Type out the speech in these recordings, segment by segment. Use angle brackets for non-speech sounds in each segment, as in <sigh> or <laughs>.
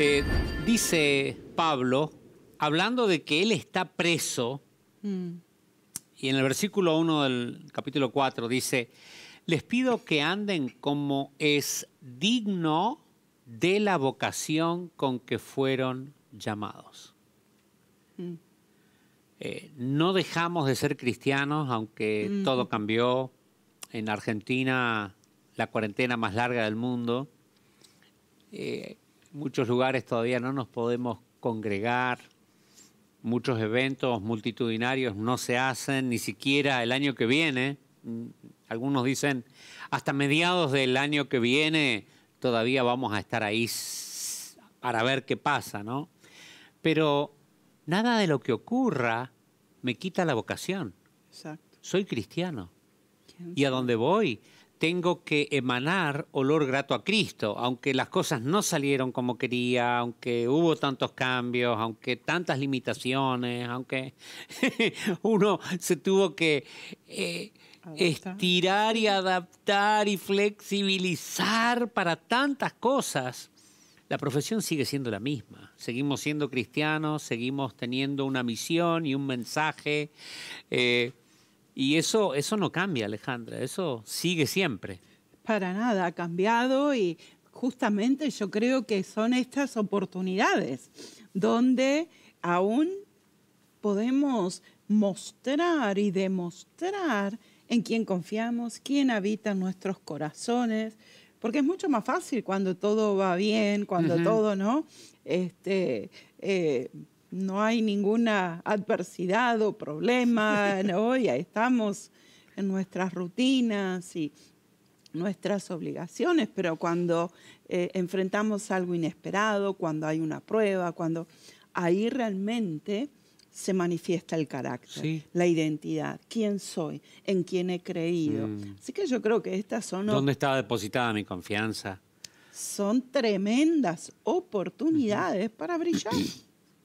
Eh, dice Pablo, hablando de que él está preso, y en el versículo 1 del capítulo 4 dice, les pido que anden como es digno de la vocación con que fueron llamados. Mm. Eh, no dejamos de ser cristianos, aunque mm. todo cambió. En Argentina, la cuarentena más larga del mundo. Eh, muchos lugares todavía no nos podemos congregar, muchos eventos multitudinarios no se hacen, ni siquiera el año que viene. Mm, algunos dicen, hasta mediados del año que viene todavía vamos a estar ahí para ver qué pasa, ¿no? Pero nada de lo que ocurra me quita la vocación. Exacto. Soy cristiano. Y a dónde voy, tengo que emanar olor grato a Cristo, aunque las cosas no salieron como quería, aunque hubo tantos cambios, aunque tantas limitaciones, aunque <laughs> uno se tuvo que eh, estirar y adaptar y flexibilizar para tantas cosas. La profesión sigue siendo la misma. Seguimos siendo cristianos, seguimos teniendo una misión y un mensaje. Eh, y eso, eso no cambia, Alejandra, eso sigue siempre. Para nada, ha cambiado y justamente yo creo que son estas oportunidades donde aún podemos mostrar y demostrar en quién confiamos, quién habita nuestros corazones, porque es mucho más fácil cuando todo va bien, cuando todo, ¿no? Este, eh, no hay ninguna adversidad o problema, hoy estamos en nuestras rutinas y nuestras obligaciones, pero cuando eh, enfrentamos algo inesperado, cuando hay una prueba, cuando ahí realmente se manifiesta el carácter, la identidad, quién soy, en quién he creído. Mm. Así que yo creo que estas son... ¿Dónde está depositada mi confianza? Son tremendas oportunidades para brillar.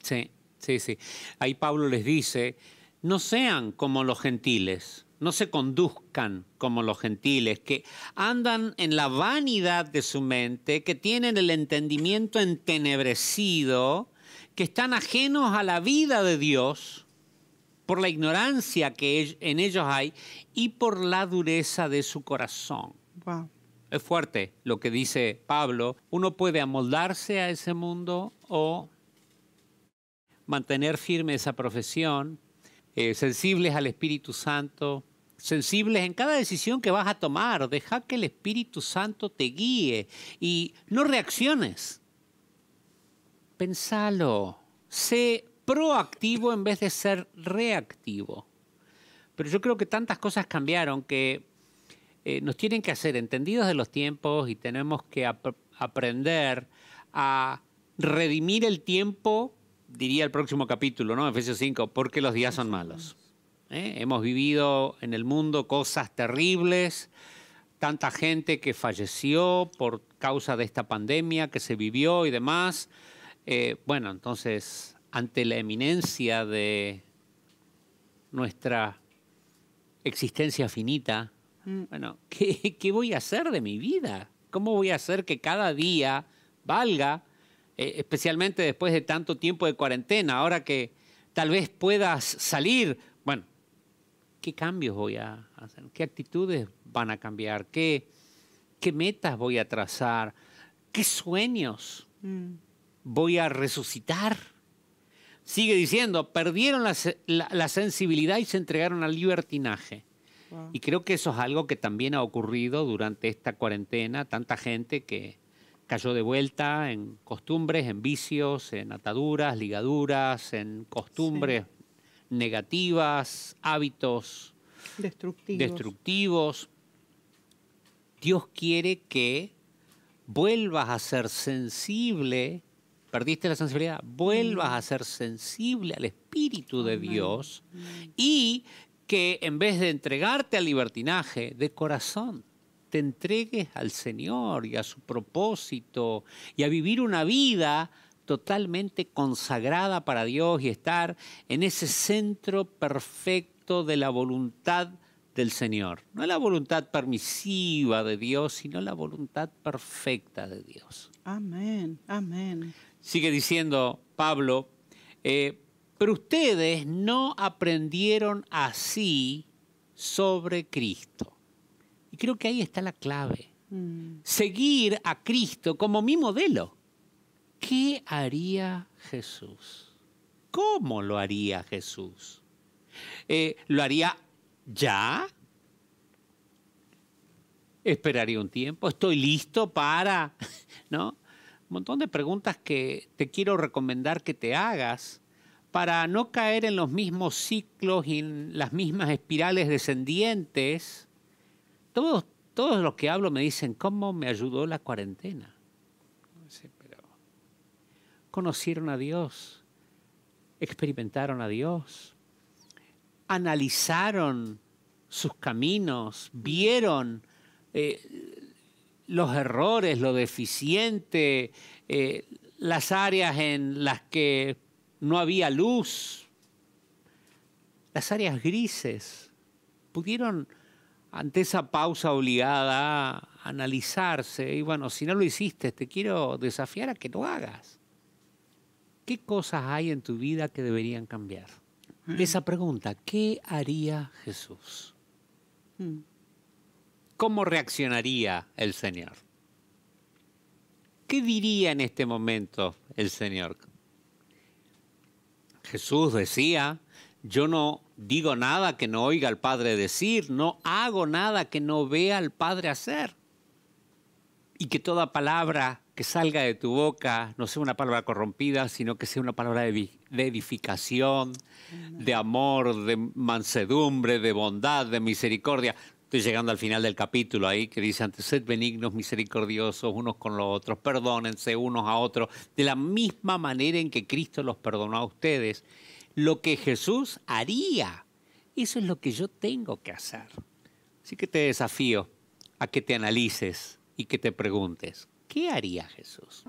Sí. Sí, sí. Ahí Pablo les dice, no sean como los gentiles, no se conduzcan como los gentiles, que andan en la vanidad de su mente, que tienen el entendimiento entenebrecido, que están ajenos a la vida de Dios por la ignorancia que en ellos hay y por la dureza de su corazón. Wow. Es fuerte lo que dice Pablo. Uno puede amoldarse a ese mundo o mantener firme esa profesión, eh, sensibles al Espíritu Santo, sensibles en cada decisión que vas a tomar. Deja que el Espíritu Santo te guíe y no reacciones. Pensalo. Sé proactivo en vez de ser reactivo. Pero yo creo que tantas cosas cambiaron que eh, nos tienen que hacer entendidos de los tiempos y tenemos que aprender a redimir el tiempo diría el próximo capítulo, ¿no? Efesios 5, porque los días son malos. ¿Eh? Hemos vivido en el mundo cosas terribles, tanta gente que falleció por causa de esta pandemia que se vivió y demás. Eh, bueno, entonces, ante la eminencia de nuestra existencia finita, mm. bueno, ¿qué voy a hacer de mi vida? ¿Cómo voy a hacer que cada día valga? Eh, especialmente después de tanto tiempo de cuarentena, ahora que tal vez puedas salir, bueno, ¿qué cambios voy a hacer? ¿Qué actitudes van a cambiar? ¿Qué, qué metas voy a trazar? ¿Qué sueños mm. voy a resucitar? Sigue diciendo, perdieron la, sensibilidad y se entregaron al libertinaje. Y creo que eso es algo que también ha ocurrido durante esta cuarentena, tanta gente que cayó de vuelta en costumbres, en vicios, en ataduras, ligaduras, en costumbres negativas, hábitos destructivos. Dios quiere que vuelvas a ser sensible, perdiste la sensibilidad, vuelvas mm. a ser sensible al Espíritu de Dios mm. y que en vez de entregarte al libertinaje, de corazón te entregues al Señor y a su propósito y a vivir una vida totalmente consagrada para Dios y estar en ese centro perfecto de la voluntad del Señor. No la voluntad permisiva de Dios, sino la voluntad perfecta de Dios. Amén, amén. Sigue diciendo Pablo, eh, pero ustedes no aprendieron así sobre Cristo. Y creo que ahí está la clave. Mm. Seguir a Cristo como mi modelo. ¿Qué haría Jesús? ¿Cómo lo haría Jesús? Eh, ¿Lo haría ya? ¿Esperaría un tiempo? ¿Estoy listo para? <laughs> ¿No? Un montón de preguntas que te quiero recomendar que te hagas para no caer en los mismos ciclos y en las mismas espirales descendientes todos, todos los que hablo me dicen, ¿cómo me ayudó la cuarentena? conocieron a Dios, experimentaron a Dios, analizaron sus caminos, vieron eh, los errores, lo deficiente, eh, las áreas en las que no había luz, las áreas grises, pudieron ante esa pausa obligada a analizarse, y bueno, si no lo hiciste, te quiero desafiar a que lo hagas. ¿Qué cosas hay en tu vida que deberían cambiar? Mm. Esa pregunta, ¿qué haría Jesús? Mm. ¿Cómo reaccionaría el Señor? ¿Qué diría en este momento el Señor? Jesús decía, yo no digo nada que no oiga al Padre decir, no hago nada que no vea al Padre hacer. Y que toda palabra que salga de tu boca no sea una palabra corrompida, sino que sea una palabra de, edificación, de amor, de mansedumbre, de bondad, de misericordia. Estoy llegando al final del capítulo ahí que dice, antes sed benignos, misericordiosos unos con los otros, perdónense unos a otros, de la misma manera en que Cristo los perdonó a ustedes lo que Jesús haría. Eso es lo que yo tengo que hacer. Así que te desafío a que te analices y que te preguntes, ¿qué haría Jesús?